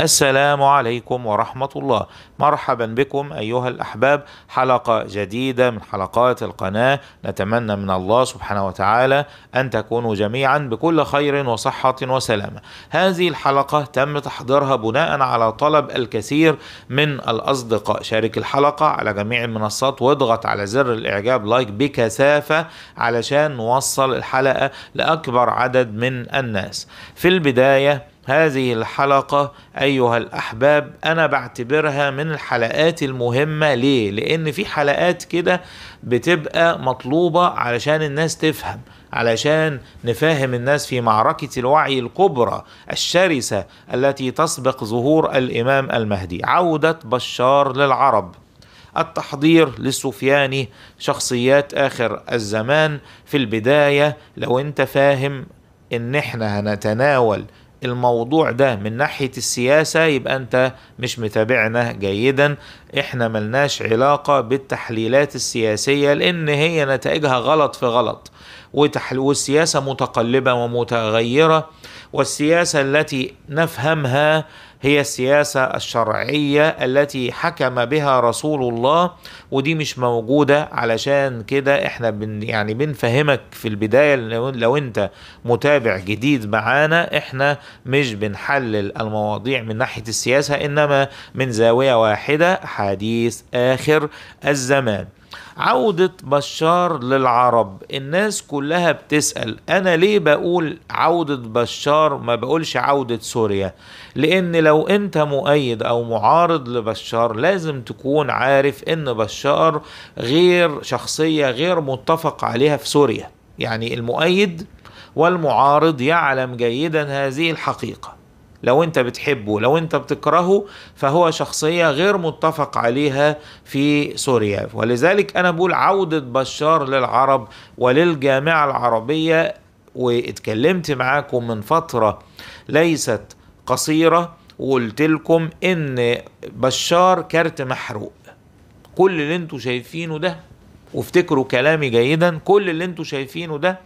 السلام عليكم ورحمة الله مرحبا بكم أيها الأحباب حلقة جديدة من حلقات القناة نتمنى من الله سبحانه وتعالى أن تكونوا جميعا بكل خير وصحة وسلامة هذه الحلقة تم تحضيرها بناء على طلب الكثير من الأصدقاء شارك الحلقة على جميع المنصات واضغط على زر الإعجاب لايك بكثافة علشان نوصل الحلقة لأكبر عدد من الناس في البداية هذه الحلقة أيها الأحباب أنا بعتبرها من الحلقات المهمة ليه؟ لأن في حلقات كده بتبقى مطلوبة علشان الناس تفهم علشان نفهم الناس في معركة الوعي الكبرى الشرسة التي تسبق ظهور الإمام المهدي عودة بشار للعرب التحضير للسفياني شخصيات آخر الزمان في البداية لو أنت فاهم إن إحنا هنتناول الموضوع ده من ناحيه السياسه يبقى انت مش متابعنا جيدا احنا ملناش علاقة بالتحليلات السياسية لان هي نتائجها غلط في غلط وتحل... والسياسة متقلبة ومتغيرة والسياسة التي نفهمها هي السياسة الشرعية التي حكم بها رسول الله ودي مش موجودة علشان كده احنا بن يعني بنفهمك في البداية لو, لو انت متابع جديد معانا احنا مش بنحلل المواضيع من ناحية السياسة انما من زاوية واحدة أحاديث آخر الزمان عودة بشار للعرب الناس كلها بتسأل أنا ليه بقول عودة بشار ما بقولش عودة سوريا لأن لو أنت مؤيد أو معارض لبشار لازم تكون عارف أن بشار غير شخصية غير متفق عليها في سوريا يعني المؤيد والمعارض يعلم جيدا هذه الحقيقه لو انت بتحبه لو انت بتكرهه فهو شخصية غير متفق عليها في سوريا ولذلك انا بقول عودة بشار للعرب وللجامعة العربية واتكلمت معاكم من فترة ليست قصيرة وقلت لكم ان بشار كارت محروق كل اللي انتوا شايفينه ده وافتكروا كلامي جيدا كل اللي انتوا شايفينه ده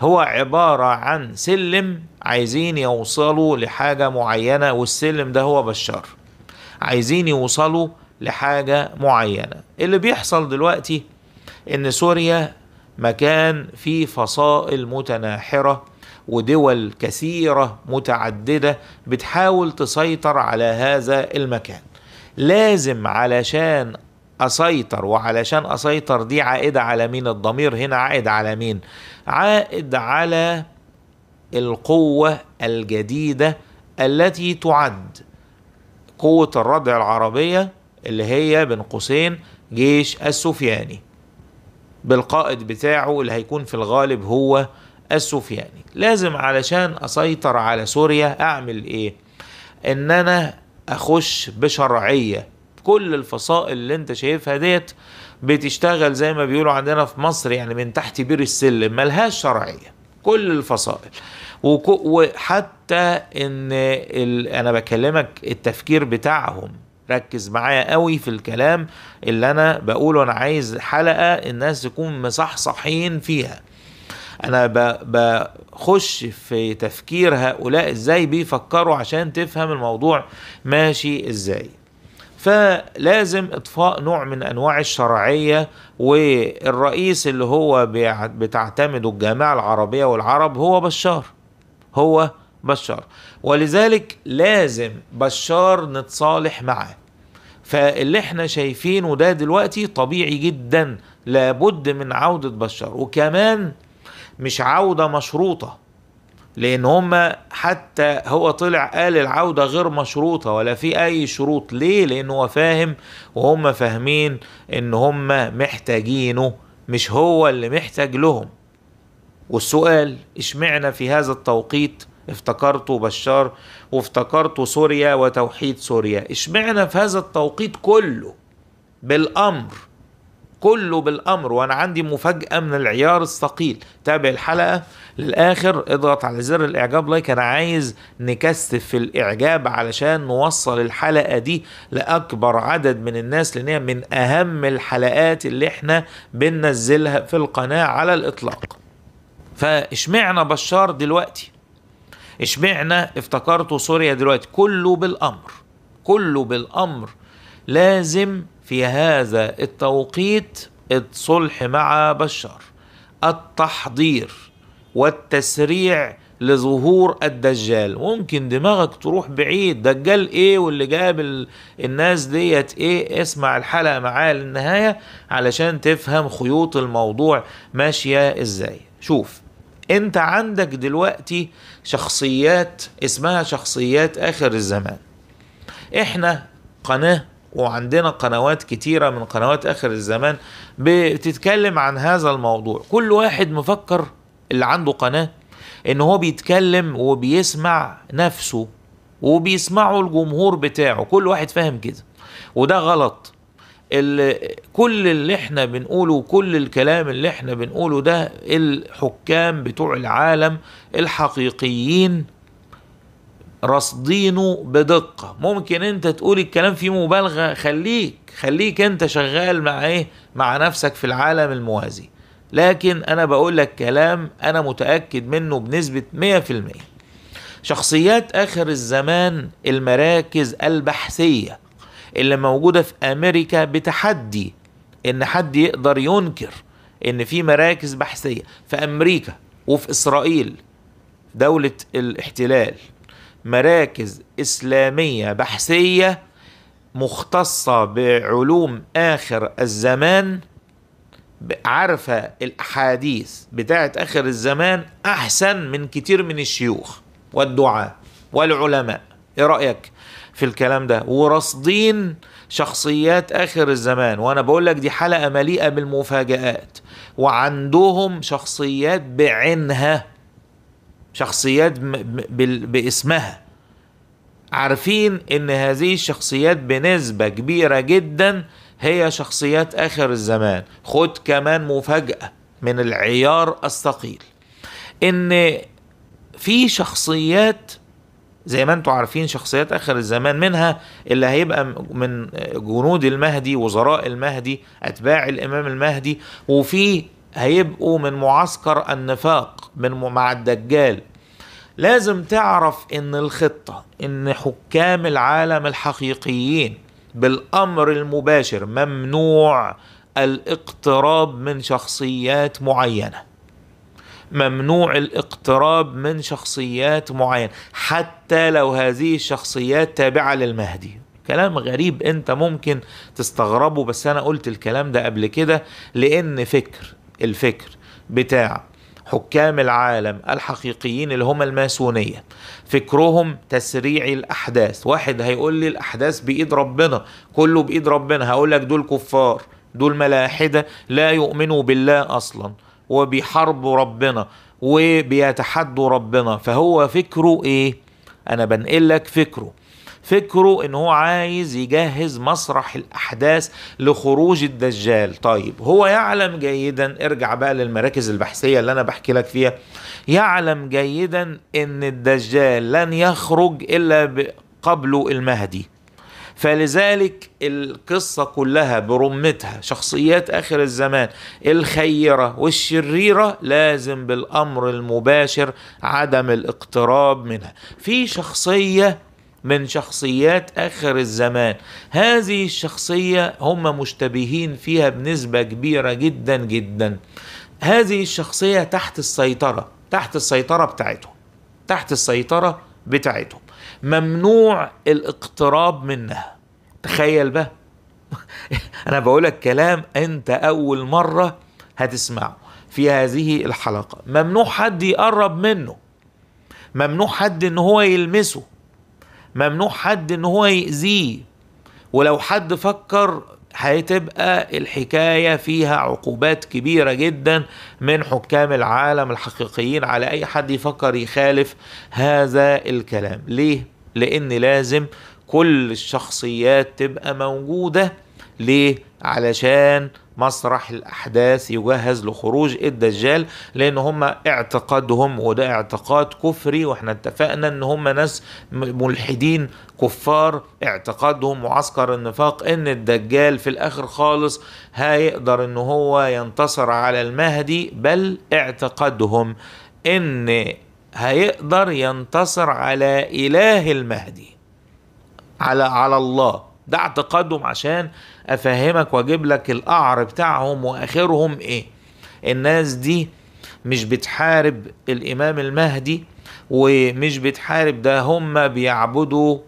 هو عبارة عن سلم عايزين يوصلوا لحاجة معينة والسلم ده هو بشار عايزين يوصلوا لحاجة معينة اللي بيحصل دلوقتي ان سوريا مكان فيه فصائل متناحرة ودول كثيرة متعددة بتحاول تسيطر على هذا المكان لازم علشان اسيطر وعلشان اسيطر دي عائده على مين الضمير هنا عائد على مين عائد على القوه الجديده التي تعد قوه الردع العربيه اللي هي بين قوسين جيش السفياني بالقائد بتاعه اللي هيكون في الغالب هو السفياني لازم علشان اسيطر على سوريا اعمل ايه ان انا اخش بشرعيه كل الفصائل اللي انت شايفها ديت بتشتغل زي ما بيقولوا عندنا في مصر يعني من تحت بير السلم ملهاش شرعية كل الفصائل وحتى ان ال... انا بكلمك التفكير بتاعهم ركز معايا قوي في الكلام اللي انا بقوله انا عايز حلقه الناس تكون مصحصحين فيها انا بخش في تفكير هؤلاء ازاي بيفكروا عشان تفهم الموضوع ماشي ازاي فلازم اطفاء نوع من انواع الشرعيه والرئيس اللي هو بتعتمده الجامعه العربيه والعرب هو بشار هو بشار ولذلك لازم بشار نتصالح معاه فاللي احنا شايفينه ده دلوقتي طبيعي جدا لابد من عودة بشار وكمان مش عودة مشروطة لان هما حتى هو طلع قال العوده غير مشروطه ولا في اي شروط ليه لان هو فاهم وهم فاهمين ان هما محتاجينه مش هو اللي محتاج لهم والسؤال اشمعنى في هذا التوقيت افتكرته بشار وافتكرته سوريا وتوحيد سوريا اشمعنى في هذا التوقيت كله بالامر كله بالامر وانا عندي مفاجاه من العيار الثقيل تابع الحلقه للاخر اضغط على زر الاعجاب لايك انا عايز نكثف في الاعجاب علشان نوصل الحلقه دي لاكبر عدد من الناس لان هي من اهم الحلقات اللي احنا بننزلها في القناه على الاطلاق فاشمعنا بشار دلوقتي اشمعنا افتكرته سوريا دلوقتي كله بالامر كله بالامر لازم في هذا التوقيت الصلح مع بشار التحضير والتسريع لظهور الدجال ممكن دماغك تروح بعيد دجال ايه واللي جاب الناس ديت ايه اسمع الحلقة معاه للنهاية علشان تفهم خيوط الموضوع ماشية ازاي شوف انت عندك دلوقتي شخصيات اسمها شخصيات اخر الزمان احنا قناة وعندنا قنوات كتيرة من قنوات آخر الزمان بتتكلم عن هذا الموضوع كل واحد مفكر اللي عنده قناة إن هو بيتكلم وبيسمع نفسه وبيسمعه الجمهور بتاعه كل واحد فاهم كده وده غلط كل اللي احنا بنقوله وكل الكلام اللي احنا بنقوله ده الحكام بتوع العالم الحقيقيين راصدينه بدقة ممكن انت تقول الكلام فيه مبالغة خليك خليك انت شغال مع ايه مع نفسك في العالم الموازي لكن انا بقول لك كلام انا متأكد منه بنسبة 100% شخصيات اخر الزمان المراكز البحثية اللي موجودة في امريكا بتحدي ان حد يقدر ينكر ان في مراكز بحثية في امريكا وفي اسرائيل دولة الاحتلال مراكز إسلامية بحثية مختصة بعلوم آخر الزمان عارفة الأحاديث بتاعه آخر الزمان أحسن من كتير من الشيوخ والدعاة والعلماء إيه رأيك في الكلام ده ورصدين شخصيات آخر الزمان وأنا بقول لك دي حلقة مليئة بالمفاجآت وعندهم شخصيات بعينها شخصيات باسمها عارفين ان هذه الشخصيات بنسبه كبيره جدا هي شخصيات اخر الزمان خد كمان مفاجاه من العيار الثقيل ان في شخصيات زي ما انتم عارفين شخصيات اخر الزمان منها اللي هيبقى من جنود المهدي وزراء المهدي اتباع الامام المهدي وفي هيبقوا من معسكر النفاق من مع الدجال لازم تعرف ان الخطه ان حكام العالم الحقيقيين بالامر المباشر ممنوع الاقتراب من شخصيات معينه ممنوع الاقتراب من شخصيات معينه حتى لو هذه الشخصيات تابعه للمهدي كلام غريب انت ممكن تستغربه بس انا قلت الكلام ده قبل كده لان فكر الفكر بتاع حكام العالم الحقيقيين اللي هم الماسونية فكرهم تسريع الأحداث واحد هيقول لي الأحداث بإيد ربنا كله بإيد ربنا هقول لك دول كفار دول ملاحدة لا يؤمنوا بالله أصلا وبيحاربوا ربنا وبيتحدوا ربنا فهو فكره إيه أنا بنقل لك فكره فكره ان هو عايز يجهز مسرح الاحداث لخروج الدجال طيب هو يعلم جيدا ارجع بقى للمراكز البحثيه اللي انا بحكي لك فيها يعلم جيدا ان الدجال لن يخرج الا قبل المهدي فلذلك القصة كلها برمتها شخصيات آخر الزمان الخيرة والشريرة لازم بالأمر المباشر عدم الاقتراب منها في شخصية من شخصيات اخر الزمان هذه الشخصيه هم مشتبهين فيها بنسبه كبيره جدا جدا هذه الشخصيه تحت السيطره تحت السيطره بتاعتهم تحت السيطره بتاعتهم ممنوع الاقتراب منها تخيل بقى انا بقولك كلام انت اول مره هتسمعه في هذه الحلقه ممنوع حد يقرب منه ممنوع حد ان هو يلمسه ممنوع حد ان هو يأذيه ولو حد فكر هتبقى الحكاية فيها عقوبات كبيرة جدا من حكام العالم الحقيقيين على أي حد يفكر يخالف هذا الكلام ليه؟ لأن لازم كل الشخصيات تبقى موجودة ليه؟ علشان مسرح الأحداث يجهز لخروج الدجال لأن هم اعتقادهم وده اعتقاد كفري وإحنا اتفقنا إن هم ناس ملحدين كفار اعتقادهم معسكر النفاق إن الدجال في الآخر خالص هيقدر إن هو ينتصر على المهدي بل اعتقادهم إن هيقدر ينتصر على إله المهدي على على الله ده اعتقادهم عشان افهمك واجيب لك القعر بتاعهم واخرهم ايه الناس دي مش بتحارب الامام المهدي ومش بتحارب ده هم بيعبدوا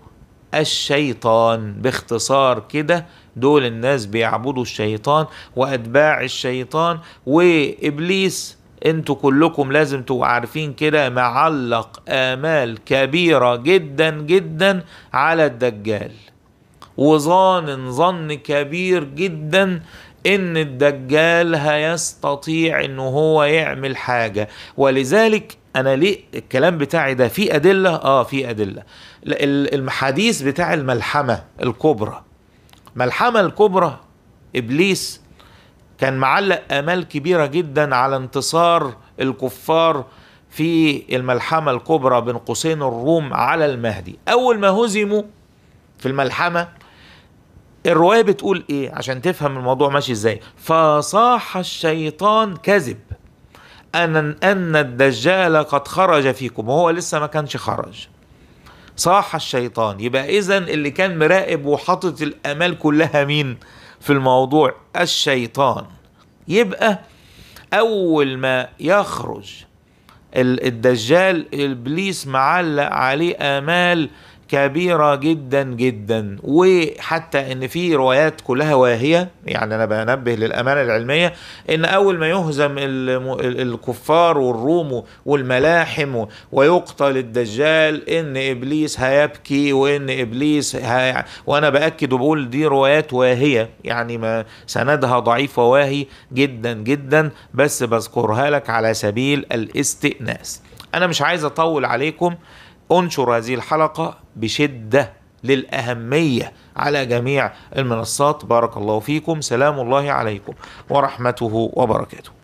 الشيطان باختصار كده دول الناس بيعبدوا الشيطان واتباع الشيطان وابليس انتوا كلكم لازم تبقوا عارفين كده معلق امال كبيره جدا جدا على الدجال وظان ظن كبير جدا ان الدجال هيستطيع ان هو يعمل حاجه ولذلك انا ليه الكلام بتاعي ده في ادله اه في ادله الحديث بتاع الملحمه الكبرى ملحمه الكبرى ابليس كان معلق امال كبيره جدا على انتصار الكفار في الملحمه الكبرى بين قوسين الروم على المهدي اول ما هزموا في الملحمه الروايه بتقول ايه عشان تفهم الموضوع ماشي ازاي فصاح الشيطان كذب ان ان الدجال قد خرج فيكم وهو لسه ما كانش خرج صاح الشيطان يبقى اذا اللي كان مراقب وحاطط الامال كلها مين في الموضوع الشيطان يبقى اول ما يخرج الدجال ابليس معلق عليه امال كبيره جدا جدا وحتى ان في روايات كلها واهيه يعني انا بنبه للامانه العلميه ان اول ما يهزم الكفار والروم والملاحم ويقتل الدجال ان ابليس هيبكي وان ابليس هي... وانا باكد وبقول دي روايات واهيه يعني ما سندها ضعيف وواهي جدا جدا بس بذكرها لك على سبيل الاستئناس انا مش عايز اطول عليكم انشر هذه الحلقة بشدة للأهمية على جميع المنصات بارك الله فيكم سلام الله عليكم ورحمته وبركاته